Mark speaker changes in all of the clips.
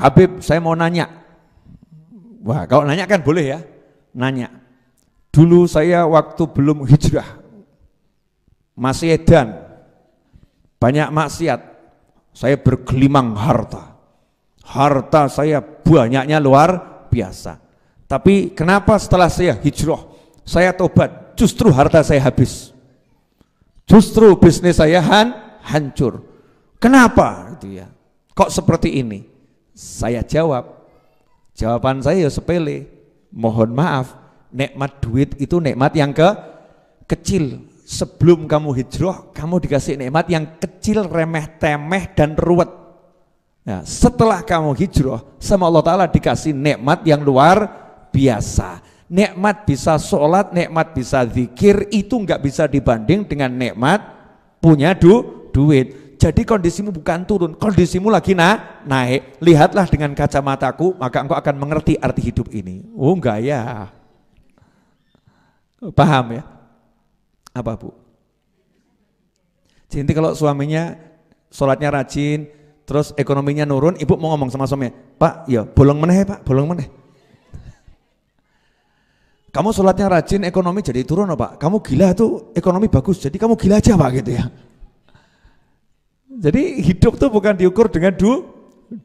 Speaker 1: Habib, saya mau nanya. Wah, kalau nanya kan boleh ya, nanya. Dulu saya waktu belum hijrah, masih edan, banyak maksiat, saya bergelimang harta. Harta saya banyaknya luar biasa. Tapi kenapa setelah saya hijrah, saya tobat, justru harta saya habis. Justru bisnis saya han, hancur. Kenapa? Ya. Kok seperti ini? Saya jawab, jawaban saya ya sepele, mohon maaf, nikmat duit itu nikmat yang ke kecil. Sebelum kamu hijrah, kamu dikasih nikmat yang kecil, remeh, temeh, dan ruwet. Nah, setelah kamu hijrah, sama Allah Ta'ala dikasih nikmat yang luar biasa. Nikmat bisa sholat, nikmat bisa zikir, itu nggak bisa dibanding dengan nikmat punya du duit. Jadi kondisimu bukan turun, kondisimu lagi na naik. Lihatlah dengan kacamataku, maka engkau akan mengerti arti hidup ini. Oh enggak ya. Paham ya? Apa bu? Cinti kalau suaminya sholatnya rajin, terus ekonominya nurun, ibu mau ngomong sama suaminya, Pak, ya bolong meneh pak, bolong meneh. Kamu sholatnya rajin, ekonomi jadi turun pak. Kamu gila tuh, ekonomi bagus, jadi kamu gila aja pak gitu ya. Jadi hidup tuh bukan diukur dengan du,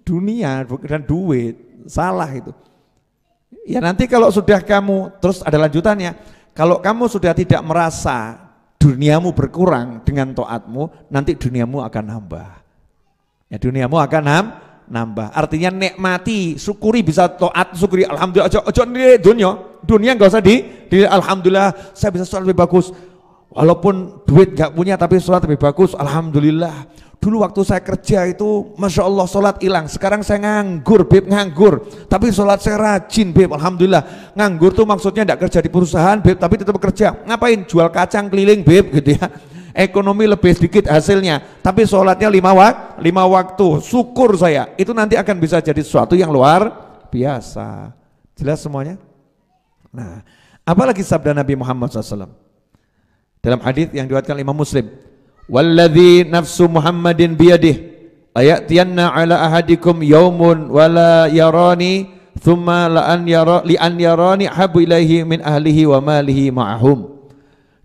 Speaker 1: dunia, bukan duit. Salah itu. Ya nanti kalau sudah kamu, terus ada lanjutannya, kalau kamu sudah tidak merasa duniamu berkurang dengan toatmu, nanti duniamu akan nambah. Ya duniamu akan ham, nambah. Artinya nikmati, syukuri bisa toat, syukuri alhamdulillah. Ojo, ojo dunia, dunia nggak usah di, di alhamdulillah saya bisa sholat lebih bagus. Walaupun duit nggak punya tapi sholat lebih bagus, alhamdulillah. Dulu waktu saya kerja itu, Masya Allah sholat hilang. Sekarang saya nganggur, Beb, nganggur. Tapi sholat saya rajin, Beb, Alhamdulillah. Nganggur tuh maksudnya tidak kerja di perusahaan, Beb, tapi tetap kerja. Ngapain? Jual kacang keliling, Beb, gitu ya. Ekonomi lebih sedikit hasilnya, tapi sholatnya lima, waktu lima waktu. Syukur saya, itu nanti akan bisa jadi sesuatu yang luar biasa. Jelas semuanya? Nah, apalagi sabda Nabi Muhammad SAW. Dalam hadis yang diwatkan lima Muslim, Walladhi nafsu Muhammadin biyadih ayatiyanna ala ahadikum yaumun wala yarani thumma la an yara li an yarani habu ilaihi min ahlihi wa malihi ma'ahum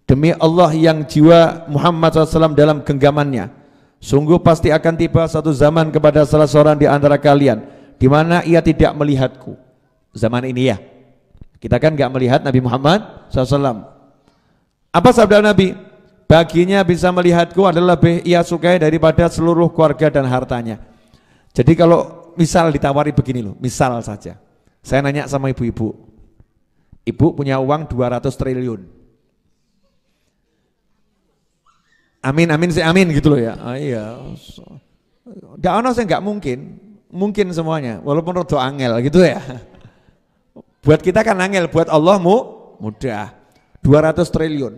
Speaker 1: demi Allah yang jiwa Muhammad SAW dalam genggamannya sungguh pasti akan tiba satu zaman kepada salah seorang di antara kalian di mana ia tidak melihatku zaman ini ya kita kan gak melihat Nabi Muhammad SAW apa sabda Nabi Baginya bisa melihatku adalah lebih ia sukai daripada seluruh keluarga dan hartanya. Jadi kalau misal ditawari begini loh, misal saja. Saya nanya sama ibu-ibu. Ibu punya uang 200 triliun. Amin, amin, si amin gitu loh ya. Ah, iya. Enggak ono sih, gak mungkin. Mungkin semuanya, walaupun rodo angel gitu ya. Buat kita kan angel, buat Allahmu mudah. 200 triliun.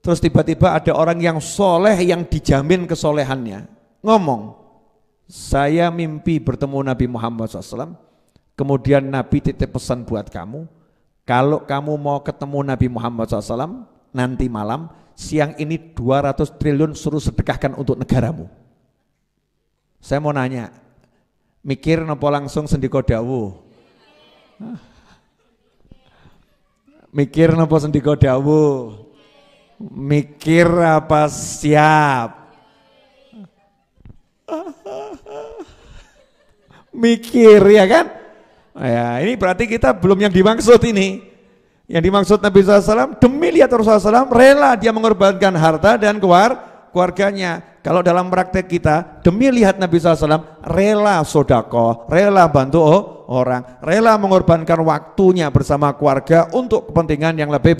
Speaker 1: Terus tiba-tiba ada orang yang soleh yang dijamin kesolehannya. Ngomong, saya mimpi bertemu Nabi Muhammad SAW. Kemudian Nabi titip pesan buat kamu. Kalau kamu mau ketemu Nabi Muhammad SAW nanti malam, siang ini 200 triliun suruh sedekahkan untuk negaramu. Saya mau nanya, mikir nopo langsung sendiko dawu? Mikir nopo sendiko dawu? Mikir apa siap? Mikir ya kan? Ya, ini berarti kita belum yang dimaksud ini. Yang dimaksud Nabi SAW, demi lihat Rasulullah SAW, rela dia mengorbankan harta dan keluar, keluarganya. Kalau dalam praktek kita, demi lihat Nabi SAW, rela sodako, rela bantu oh, orang, rela mengorbankan waktunya bersama keluarga untuk kepentingan yang lebih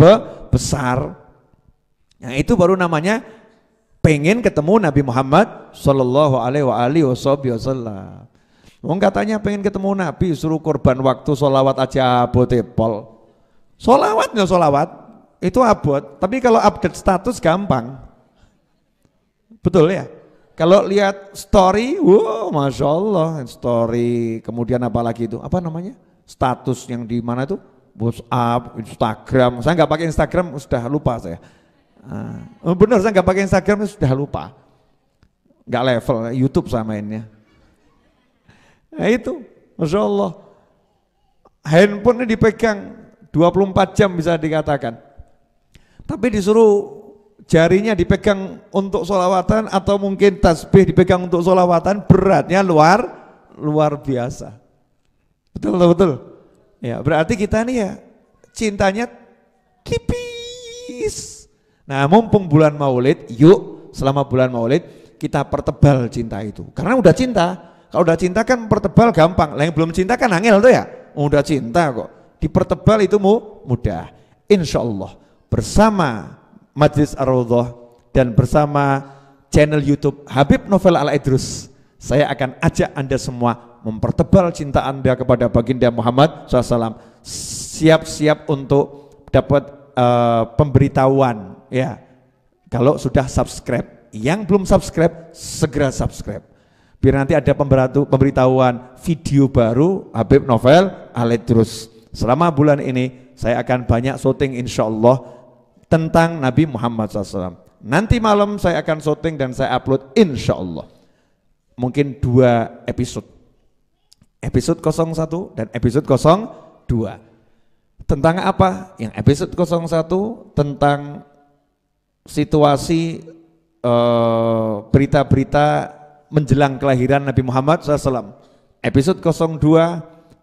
Speaker 1: besar. Yang itu baru namanya pengen ketemu Nabi Muhammad Shallallahu Alaihi Wasallam. Wong katanya pengen ketemu Nabi suruh korban waktu solawat aja abot Solawatnya Solawat ya itu abot. Tapi kalau update status gampang. Betul ya? Kalau lihat story, wow masya Allah story. Kemudian apalagi itu apa namanya? Status yang di mana itu? WhatsApp, Instagram. Saya nggak pakai Instagram, sudah lupa saya Uh, bener saya nggak pakai Instagram sudah lupa. Nggak level YouTube saya mainnya. Nah itu, Masya Allah. Handphone ini dipegang 24 jam bisa dikatakan. Tapi disuruh jarinya dipegang untuk solawatan atau mungkin tasbih dipegang untuk solawatan beratnya luar luar biasa. Betul betul. betul. Ya berarti kita nih ya cintanya tipis Nah mumpung bulan maulid, yuk selama bulan maulid kita pertebal cinta itu. Karena udah cinta, kalau udah cinta kan pertebal gampang. Lain yang belum cinta kan angel tuh ya. Oh, udah cinta kok. Dipertebal itu mu mudah. Insya Allah bersama Majlis ar dan bersama channel YouTube Habib Novel Al Idrus, saya akan ajak Anda semua mempertebal cinta Anda kepada Baginda Muhammad SAW. Siap-siap untuk dapat uh, pemberitahuan ya kalau sudah subscribe. Yang belum subscribe segera subscribe. Biar nanti ada pemberitahuan video baru Habib Novel Alit Selama bulan ini saya akan banyak syuting insya Allah tentang Nabi Muhammad SAW. Nanti malam saya akan syuting dan saya upload insya Allah. Mungkin dua episode. Episode 01 dan episode 02. Tentang apa? Yang episode 01 tentang situasi eh, berita-berita uh, menjelang kelahiran Nabi Muhammad SAW. Episode 02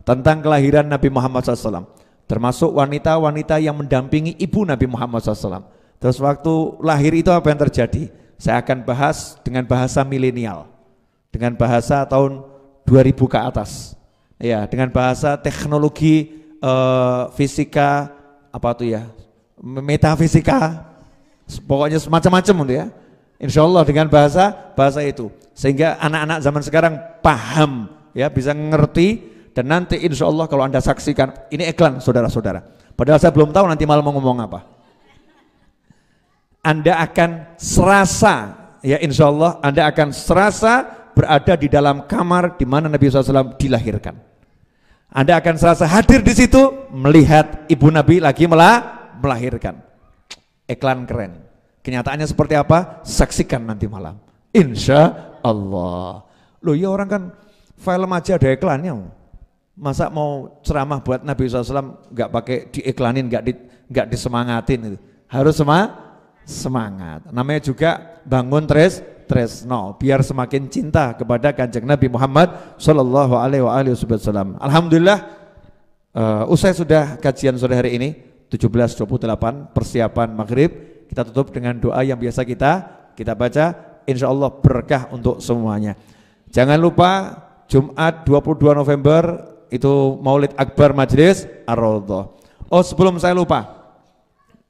Speaker 1: tentang kelahiran Nabi Muhammad SAW. Termasuk wanita-wanita yang mendampingi ibu Nabi Muhammad SAW. Terus waktu lahir itu apa yang terjadi? Saya akan bahas dengan bahasa milenial. Dengan bahasa tahun 2000 ke atas. Ya, dengan bahasa teknologi uh, fisika apa tuh ya? Metafisika pokoknya semacam macam ya. Insya Allah dengan bahasa bahasa itu sehingga anak-anak zaman sekarang paham ya bisa ngerti dan nanti insya Allah kalau anda saksikan ini iklan saudara-saudara. Padahal saya belum tahu nanti malam mau ngomong apa. Anda akan serasa ya insya Allah anda akan serasa berada di dalam kamar di mana Nabi SAW dilahirkan. Anda akan serasa hadir di situ melihat ibu Nabi lagi melahirkan. Iklan keren. Kenyataannya seperti apa? Saksikan nanti malam. Insya Allah. Loh ya orang kan film aja ada iklannya. Masa mau ceramah buat Nabi SAW nggak pakai diiklanin, nggak di, disemangatin. Gitu. Harus sema, semangat. Namanya juga bangun tres tresno biar semakin cinta kepada kanjeng Nabi Muhammad Shallallahu Alaihi Wasallam. Alhamdulillah uh, usai sudah kajian sore hari ini 17.28 persiapan maghrib kita tutup dengan doa yang biasa kita kita baca insya Allah berkah untuk semuanya jangan lupa Jumat 22 November itu Maulid Akbar Majelis ar -Rodoh. oh sebelum saya lupa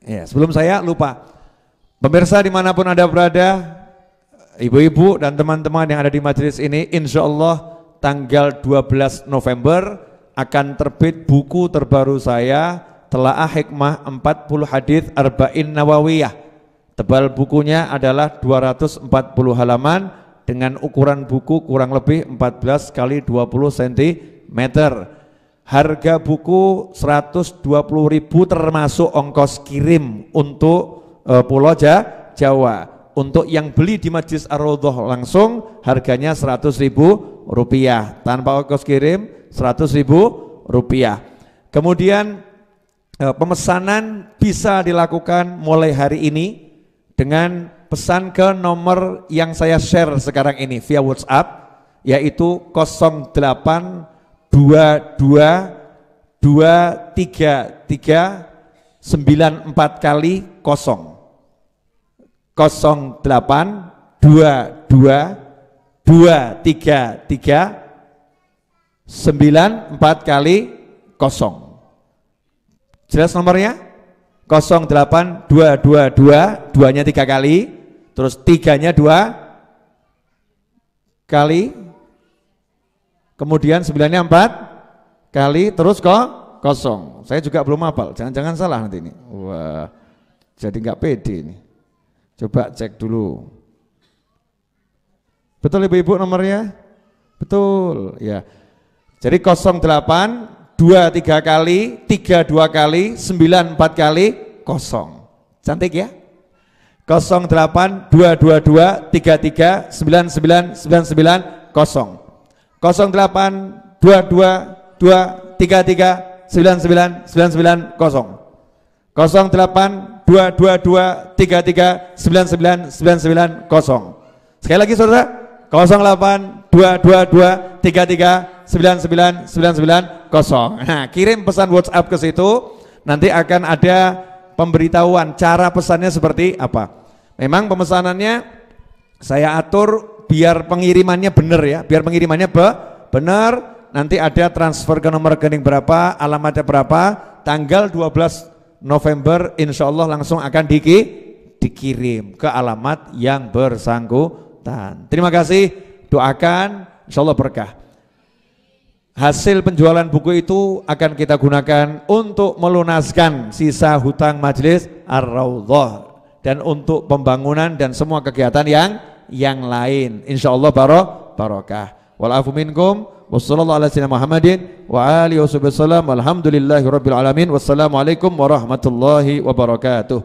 Speaker 1: ya sebelum saya lupa pemirsa dimanapun anda berada ibu-ibu dan teman-teman yang ada di majelis ini insya Allah tanggal 12 November akan terbit buku terbaru saya telaah hikmah 40 hadis arba'in nawawiyah. Tebal bukunya adalah 240 halaman dengan ukuran buku kurang lebih 14 kali 20 cm. Harga buku 120.000 termasuk ongkos kirim untuk uh, Pulau Jawa. Untuk yang beli di majlis ar langsung harganya 100.000 rupiah tanpa ongkos kirim 100.000 rupiah. Kemudian Eh, pemesanan bisa dilakukan mulai hari ini dengan pesan ke nomor yang saya share sekarang ini via WhatsApp yaitu 082223394 kali 0 0822233 kali 0 Jelas nomornya? 08222 duanya tiga kali, terus tiganya dua kali, kemudian sembilannya empat kali, terus kok kosong. Saya juga belum hafal, jangan-jangan salah nanti ini. Wah, jadi nggak pede ini. Coba cek dulu. Betul ibu-ibu nomornya? Betul, ya. Jadi 08 dua tiga kali, tiga dua kali, sembilan empat kali, kosong. Cantik ya? Kosong delapan, dua dua dua, tiga tiga, sembilan sembilan, sembilan sembilan, kosong. Kosong delapan, dua dua dua, tiga tiga, sembilan sembilan, sembilan sembilan, kosong. Kosong delapan, dua dua dua, tiga tiga, sembilan sembilan, sembilan sembilan, kosong. Sekali lagi saudara, kosong delapan, dua dua dua, tiga tiga, sembilan sembilan, sembilan sembilan, kosong. Nah, kirim pesan WhatsApp ke situ, nanti akan ada pemberitahuan cara pesannya seperti apa. Memang pemesanannya saya atur biar pengirimannya benar ya, biar pengirimannya be benar. Nanti ada transfer ke nomor rekening berapa, alamatnya berapa, tanggal 12 November insya Allah langsung akan diki, dikirim ke alamat yang bersangkutan. Terima kasih, doakan insya Allah berkah. Hasil penjualan buku itu akan kita gunakan untuk melunaskan sisa hutang majelis Ar-Raudhah dan untuk pembangunan dan semua kegiatan yang yang lain. Insyaallah baro barokah. Walafu minkum Wassalamualaikum warahmatullahi wabarakatuh.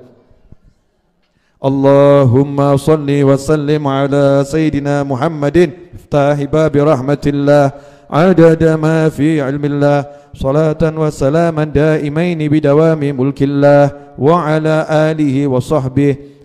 Speaker 1: اللهم صل وسلم على سيدنا محمد افتح باب رحمه الله عدد ما في علم الله صلاة وسلاما دائمين بدوام ملك الله وعلى آله وصحبه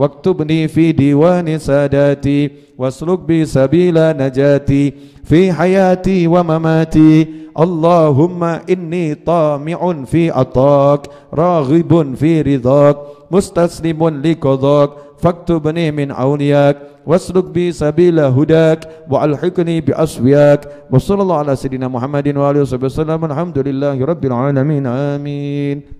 Speaker 1: واكتبني في ديوان ساداتي واسلك بي سبيل نجاتي في حياتي ومماتي اللهم إني طامع في عطاك راغب في رضاك مستسلم لقضاك فاكتبني من عونيك واسلك بي سبيل هداك والحقني بأسوياك وصلى الله على سيدنا محمد اله وصحبه وسلم الحمد لله رب العالمين آمين